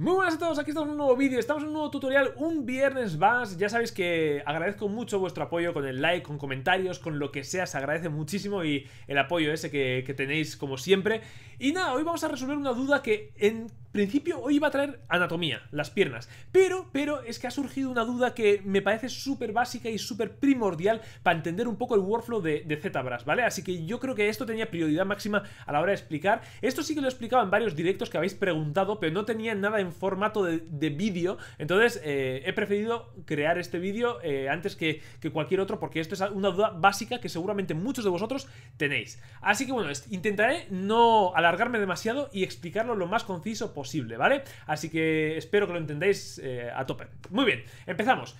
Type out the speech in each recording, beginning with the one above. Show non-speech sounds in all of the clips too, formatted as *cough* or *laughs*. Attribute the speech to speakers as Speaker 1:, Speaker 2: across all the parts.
Speaker 1: Muy buenas a todos, aquí estamos en un nuevo vídeo, estamos en un nuevo tutorial, un viernes más, ya sabéis que agradezco mucho vuestro apoyo con el like, con comentarios, con lo que sea, se agradece muchísimo y el apoyo ese que, tenéis como siempre. Y nada, hoy vamos a resolver una duda que en principio hoy iba a traer anatomía, las piernas, pero, pero es que ha surgido una duda que me parece súper básica y súper primordial para entender un poco el workflow de, de ZBrush, ¿vale? Así que yo creo que esto tenía prioridad máxima a la hora de explicar. Esto sí que lo he explicado en varios directos que habéis preguntado, pero no tenía nada en formato de, vídeo. Entonces, eh, he preferido crear este vídeo eh, antes que, cualquier otro, porque esto es una duda básica que seguramente muchos de vosotros tenéis. Así que bueno, intentaré no alargarme demasiado y explicarlo lo más conciso posible, ¿vale? Así que espero que lo entendáis eh, a tope. Muy bien, empezamos.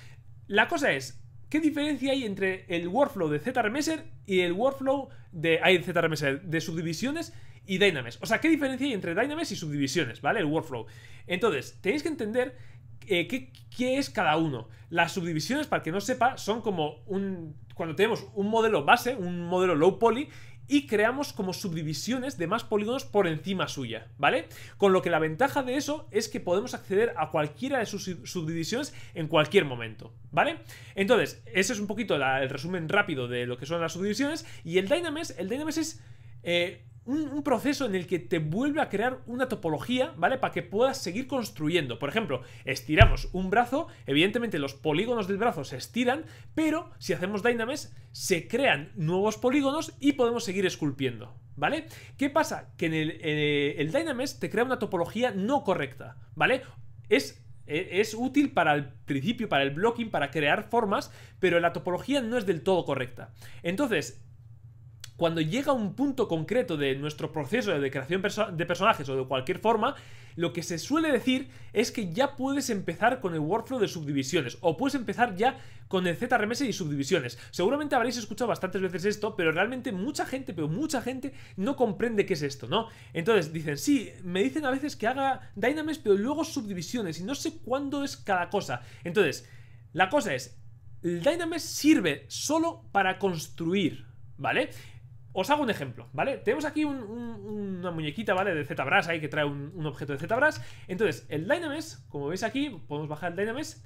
Speaker 1: La cosa es, ¿qué diferencia hay entre el workflow de ZRMeser y el workflow de, ay, de subdivisiones y Dynamesh. O sea, ¿qué diferencia hay entre Dynamesh y subdivisiones, ¿vale? El workflow. Entonces, tenéis que entender eh, qué, es cada uno. Las subdivisiones, para que no sepa, son como un. Cuando tenemos un modelo base, un modelo low poly, y creamos como subdivisiones de más polígonos por encima suya, ¿vale? Con lo que la ventaja de eso es que podemos acceder a cualquiera de sus subdivisiones en cualquier momento, ¿vale? Entonces, ese es un poquito el resumen rápido de lo que son las subdivisiones. Y el Dynamesh, el Dynamesh es. Eh, un, proceso en el que te vuelve a crear una topología, ¿vale? Para que puedas seguir construyendo. Por ejemplo, estiramos un brazo, evidentemente los polígonos del brazo se estiran, pero si hacemos Dynames se crean nuevos polígonos y podemos seguir esculpiendo. ¿Vale? ¿Qué pasa? Que en el, eh, te crea una topología no correcta, ¿vale? Es e, es útil para el principio, para el blocking, para crear formas, pero la topología no es del todo correcta. Entonces, cuando llega un punto concreto de nuestro proceso de creación de personajes o de cualquier forma, lo que se suele decir es que ya puedes empezar con el workflow de subdivisiones o puedes empezar ya con el ZRMS y subdivisiones. Seguramente habréis escuchado bastantes veces esto, pero realmente mucha gente, pero mucha gente no comprende qué es esto, ¿no? Entonces dicen, sí, me dicen a veces que haga Dynamics, pero luego subdivisiones y no sé cuándo es cada cosa. Entonces, la cosa es, el Dynamics sirve solo para construir, ¿vale? Os hago un ejemplo, ¿vale? Tenemos aquí una muñequita, ¿vale? De ZBrush ahí que trae un, objeto de ZBrush. Entonces, el Dynamesh, como veis aquí, podemos bajar el Dynamesh,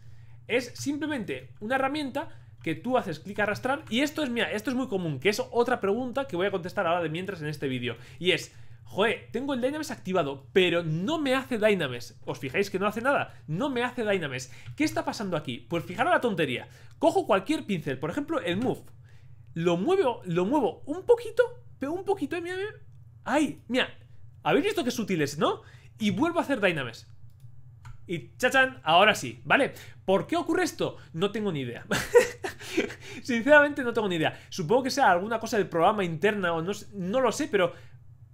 Speaker 1: es simplemente una herramienta que tú haces clic arrastrar. Y esto es, mía, esto es muy común, que es otra pregunta que voy a contestar ahora de mientras en este vídeo. Y es, joder, tengo el Dynamesh activado, pero no me hace Dynamesh. ¿Os fijáis que no hace nada? No me hace Dynamesh. ¿Qué está pasando aquí? Pues fijaros la tontería. Cojo cualquier pincel, por ejemplo, el Move. Lo muevo, lo muevo un poquito, pero un poquito. Mira, mira. ay mira. ¿Habéis visto qué sutiles, no? Y vuelvo a hacer Dynames. Y chachan, ahora sí, ¿vale? ¿Por qué ocurre esto? No tengo ni idea. *laughs* Sinceramente no tengo ni idea. Supongo que sea alguna cosa del programa interna o no, no lo sé, pero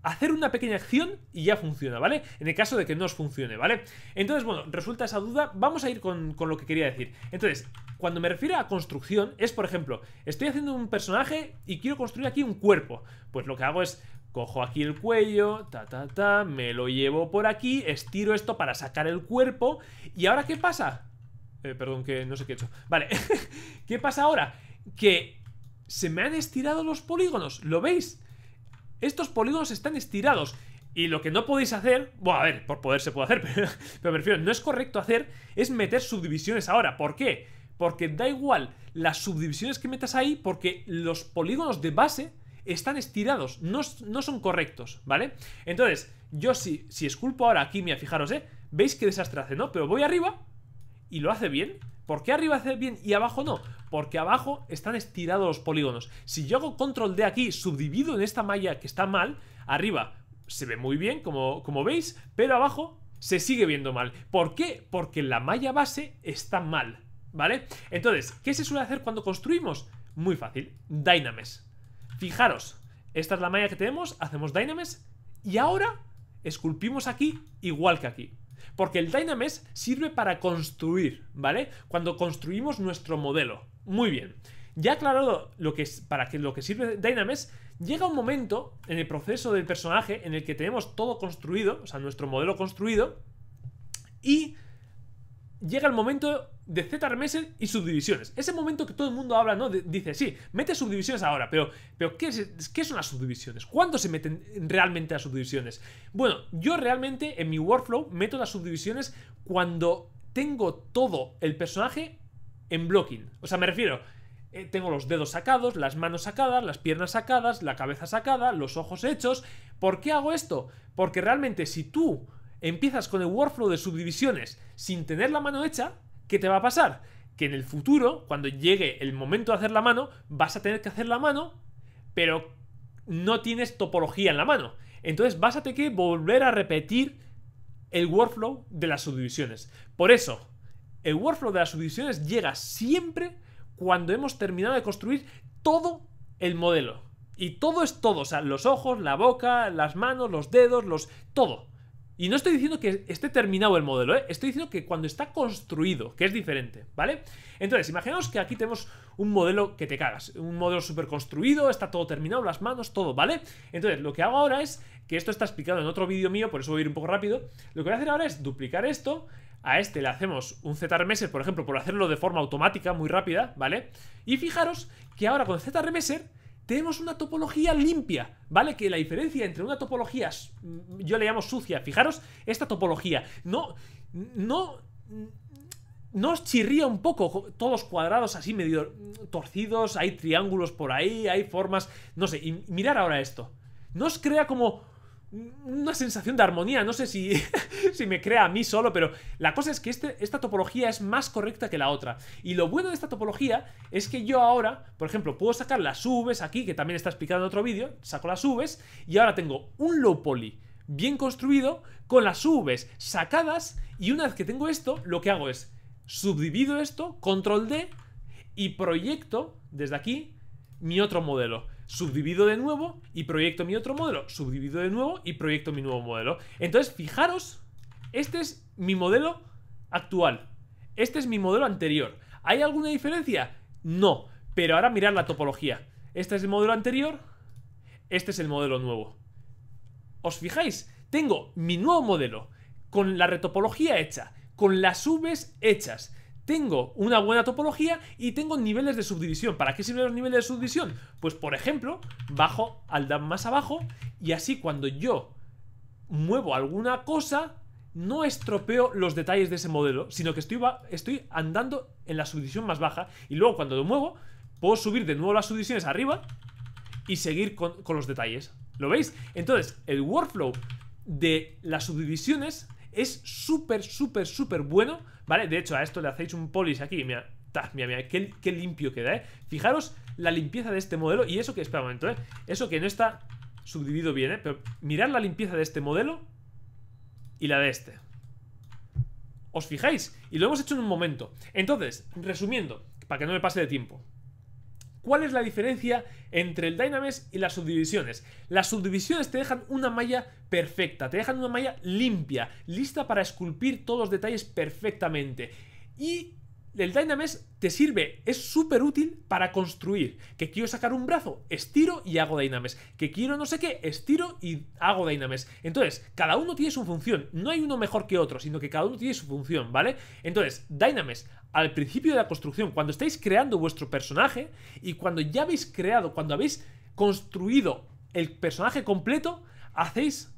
Speaker 1: hacer una pequeña acción y ya funciona, ¿vale? En el caso de que no os funcione, ¿vale? Entonces, bueno, resulta esa duda, vamos a ir con, lo que quería decir. Entonces, cuando me refiero a construcción, es por ejemplo, estoy haciendo un personaje y quiero construir aquí un cuerpo. Pues lo que hago es, cojo aquí el cuello, ta, ta, ta, me lo llevo por aquí, estiro esto para sacar el cuerpo, y ahora ¿qué pasa? Eh, perdón, que no sé qué he hecho. Vale, *laughs* ¿qué pasa ahora? Que se me han estirado los polígonos, ¿lo veis? estos polígonos están estirados. Y lo que no podéis hacer, bueno, a ver, por poder se puede hacer, *laughs* pero, me refiero, no es correcto hacer, es meter subdivisiones ahora. ¿Por qué? Porque da igual las subdivisiones que metas ahí, porque los polígonos de base están estirados, no, no son correctos, ¿vale? Entonces, yo si, si esculpo ahora aquí, mira, fijaros, ¿eh? Veis qué desastre ¿no? Pero voy arriba y lo hace bien, ¿Por qué arriba hace bien y abajo no? Porque abajo están estirados los polígonos. Si yo hago control D aquí, subdivido en esta malla que está mal, arriba se ve muy bien, como, como veis, pero abajo se sigue viendo mal. ¿Por qué? Porque la malla base está mal, ¿vale? Entonces, ¿qué se suele hacer cuando construimos? Muy fácil, Dynames. Fijaros, esta es la malla que tenemos, hacemos Dynames y ahora esculpimos aquí igual que aquí. Porque el Dynamesh sirve para construir, ¿vale? Cuando construimos nuestro modelo. Muy bien. Ya aclarado lo que es, para que lo que sirve Dynamesh, llega un momento en el proceso del personaje en el que tenemos todo construido, o sea, nuestro modelo construido, y llega el momento de Z meses y subdivisiones. Ese momento que todo el mundo habla, ¿no? dice, sí, mete subdivisiones ahora, pero, pero ¿qué, es, son las subdivisiones? ¿Cuándo se meten realmente las subdivisiones? Bueno, yo realmente en mi workflow meto las subdivisiones cuando tengo todo el personaje en blocking. O sea, me refiero, eh, tengo los dedos sacados, las manos sacadas, las piernas sacadas, la cabeza sacada, los ojos hechos. ¿Por qué hago esto? Porque realmente si tú empiezas con el workflow de subdivisiones sin tener la mano hecha, ¿qué te va a pasar? Que en el futuro, cuando llegue el momento de hacer la mano, vas a tener que hacer la mano, pero no tienes topología en la mano. Entonces vas a tener que volver a repetir el workflow de las subdivisiones. Por eso, el workflow de las subdivisiones llega siempre cuando hemos terminado de construir todo el modelo. Y todo es todo, o sea, los ojos, la boca, las manos, los dedos, los... todo. Y no estoy diciendo que esté terminado el modelo, ¿eh? estoy diciendo que cuando está construido, que es diferente, ¿vale? Entonces, imaginaos que aquí tenemos un modelo que te cagas, un modelo súper construido, está todo terminado, las manos, todo, ¿vale? Entonces, lo que hago ahora es, que esto está explicado en otro vídeo mío, por eso voy a ir un poco rápido, lo que voy a hacer ahora es duplicar esto, a este le hacemos un meses por ejemplo, por hacerlo de forma automática, muy rápida, ¿vale? Y fijaros que ahora con ZRMS tenemos una topología limpia, ¿vale? Que la diferencia entre una topología, mm, yo le llamo sucia, fijaros, esta topología, no, no, no os chirría un poco, todos cuadrados así medio mm, torcidos, hay triángulos por ahí, hay formas, no sé, y mirar ahora esto, no os crea como una sensación de armonía. No sé si, *laughs* si, me crea a mí solo, pero la cosa es que este, esta topología es más correcta que la otra. Y lo bueno de esta topología es que yo ahora, por ejemplo, puedo sacar las UVs aquí, que también está explicado en otro vídeo. Saco las UVs y ahora tengo un low poly bien construido con las UVs sacadas. Y una vez que tengo esto, lo que hago es subdivido esto, control D y proyecto desde aquí mi otro modelo subdivido de nuevo y proyecto mi otro modelo, subdivido de nuevo y proyecto mi nuevo modelo. Entonces, fijaros, este es mi modelo actual, este es mi modelo anterior. ¿Hay alguna diferencia? No, pero ahora mirad la topología. Este es el modelo anterior, este es el modelo nuevo. ¿Os fijáis? Tengo mi nuevo modelo con la retopología hecha, con las Vs hechas, tengo una buena topología y tengo niveles de subdivisión. ¿Para qué sirven los niveles de subdivisión? Pues, por ejemplo, bajo al DAM más abajo y así cuando yo muevo alguna cosa, no estropeo los detalles de ese modelo, sino que estoy, andando en la subdivisión más baja y luego cuando lo muevo, puedo subir de nuevo las subdivisiones arriba y seguir con, con los detalles. ¿Lo veis? Entonces, el workflow de las subdivisiones es súper, súper, súper bueno ¿Vale? De hecho, a esto le hacéis un polish aquí, mira, mira, mira, qué, limpio queda, ¿eh? Fijaros la limpieza de este modelo y eso que, espera un momento, ¿eh? Eso que no está subdividido bien, ¿eh? Pero mirad la limpieza de este modelo y la de este. ¿Os fijáis? Y lo hemos hecho en un momento. Entonces, resumiendo, para que no me pase de tiempo. ¿Cuál es la diferencia entre el Dynamesh y las subdivisiones? Las subdivisiones te dejan una malla perfecta, te dejan una malla limpia, lista para esculpir todos los detalles perfectamente. Y el Dynamesh te sirve, es súper útil para construir. Que quiero sacar un brazo, estiro y hago Dynamesh. Que quiero no sé qué, estiro y hago Dynamesh. Entonces, cada uno tiene su función. No hay uno mejor que otro, sino que cada uno tiene su función, ¿vale? Entonces, Dynamesh al principio de la construcción, cuando estáis creando vuestro personaje y cuando ya habéis creado, cuando habéis construido el personaje completo, hacéis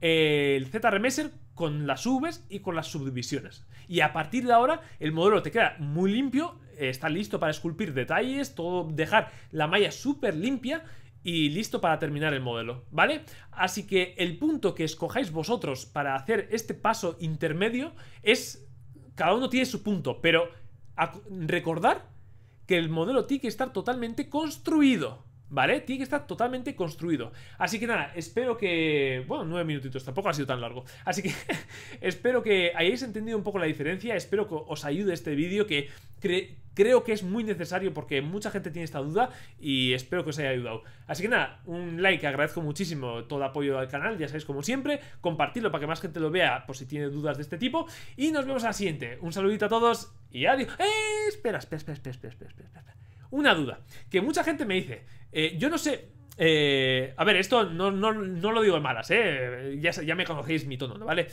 Speaker 1: eh, el Z-Remeser con las UVs y con las subdivisiones. Y a partir de ahora el modelo te queda muy limpio, eh, está listo para esculpir detalles, todo, dejar la malla súper limpia y listo para terminar el modelo, ¿vale? Así que el punto que escojáis vosotros para hacer este paso intermedio es cada uno tiene su punto, pero recordar que el modelo tiene que estar totalmente construido. ¿vale? Tiene que estar totalmente construido. Así que nada, espero que... Bueno, nueve minutitos, tampoco ha sido tan largo. Así que *laughs* espero que hayáis entendido un poco la diferencia, espero que os ayude este vídeo, que creo que es muy necesario porque mucha gente tiene esta duda y espero que os haya ayudado. Así que nada, un like, agradezco muchísimo todo apoyo al canal, ya sabéis como siempre, compartirlo para que más gente lo vea por si tiene dudas de este tipo y nos vemos al siguiente. Un saludito a todos y adiós. ¡Eh! espera, espera, espera, espera, espera, espera. espera una duda, que mucha gente me dice, eh, yo no sé, eh, a ver, esto no, no, lo digo en malas, eh, Ya, ya me conocéis mi tono, ¿vale?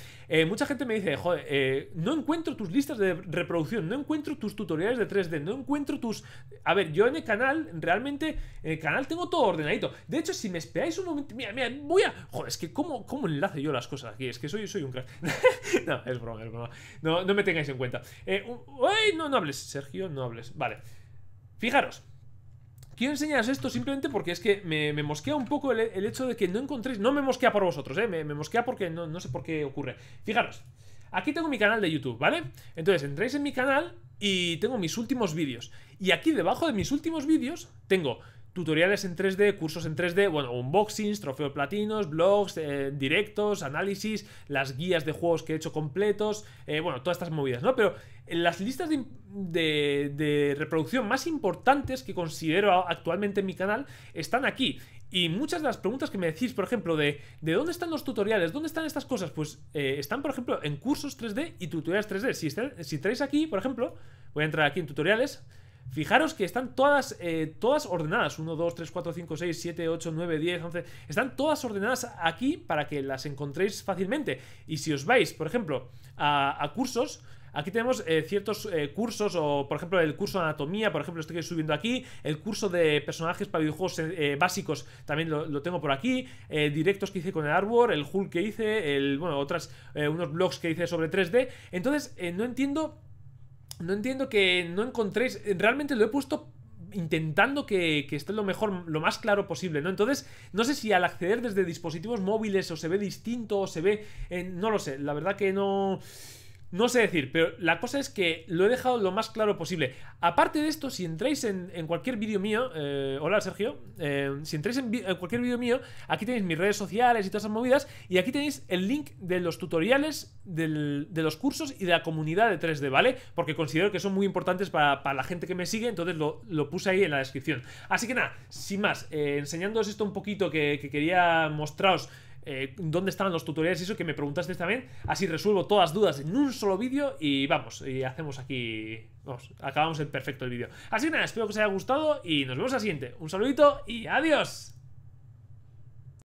Speaker 1: mucha gente me dice, joder, no encuentro tus listas de reproducción, no encuentro tus tutoriales de 3D, no encuentro tus... A ver, yo en el canal, realmente, en el canal tengo todo ordenadito. De hecho, si me esperáis un momento... Mira, mira, voy a... Joder, es que cómo, cómo enlace yo las cosas aquí, es que soy, soy un *laughs* no, es broma, No, me tengáis en cuenta. Un... no, no hables, Sergio, no hables. Vale. Fijaros, Quiero enseñaros esto simplemente porque es que me, mosquea un poco el, hecho de que no encontréis... No me mosquea por vosotros, ¿eh? Me, mosquea porque no, no, sé por qué ocurre. Fijaros, aquí tengo mi canal de YouTube, ¿vale? Entonces, entráis en mi canal y tengo mis últimos vídeos. Y aquí debajo de mis últimos vídeos tengo tutoriales en 3D, cursos en 3D, bueno, unboxings, trofeos platinos, blogs, eh, directos, análisis, las guías de juegos que he hecho completos, eh, bueno, todas estas movidas, ¿no? Pero en las listas de, reproducción más importantes que considero actualmente en mi canal están aquí. Y muchas de las preguntas que me decís, por ejemplo, de, de dónde están los tutoriales, dónde están estas cosas, pues eh, están, por ejemplo, en cursos 3D y tutoriales 3D. Si, si traéis aquí, por ejemplo, voy a entrar aquí en tutoriales, Fijaros que están todas, eh, todas ordenadas. 1, 2, 3, 4, 5, 6, 7, 8, 9, 10, 11. Están todas ordenadas aquí para que las encontréis fácilmente. Y si os vais, por ejemplo, a, cursos, Aquí tenemos eh, ciertos eh, cursos, o por ejemplo el curso de anatomía, por ejemplo, estoy subiendo aquí, el curso de personajes para videojuegos básicos también lo, tengo por aquí, directos que hice con el Arbor, el Hulk que hice, el, bueno, otras, unos blogs que hice sobre 3D. Entonces, no entiendo no entiendo que no encontréis... Realmente lo he puesto intentando que, esté lo mejor, lo más claro posible, ¿no? Entonces, no sé si al acceder desde dispositivos móviles o se ve distinto o se ve... Eh, no lo sé, la verdad que no... No sé decir, pero la cosa es que lo he dejado lo más claro posible. Aparte de esto, si entráis en, cualquier vídeo mío, eh, hola Sergio, eh, si entráis en, cualquier vídeo mío, aquí tenéis mis redes sociales y todas esas movidas, y aquí tenéis el link de los tutoriales, de los cursos y de la comunidad de 3D, ¿vale? Porque considero que son muy importantes para, la gente que me sigue, entonces lo, puse ahí en la descripción. Así que nada, sin más, eh, enseñándoos esto un poquito que quería mostraros eh, dónde estaban los tutoriales y eso que me preguntaste también. Así resuelvo todas las dudas en un solo vídeo y vamos, y hacemos aquí, vamos, acabamos el perfecto el vídeo. Así que nada, espero que os haya gustado y nos vemos al siguiente. Un saludito y adiós.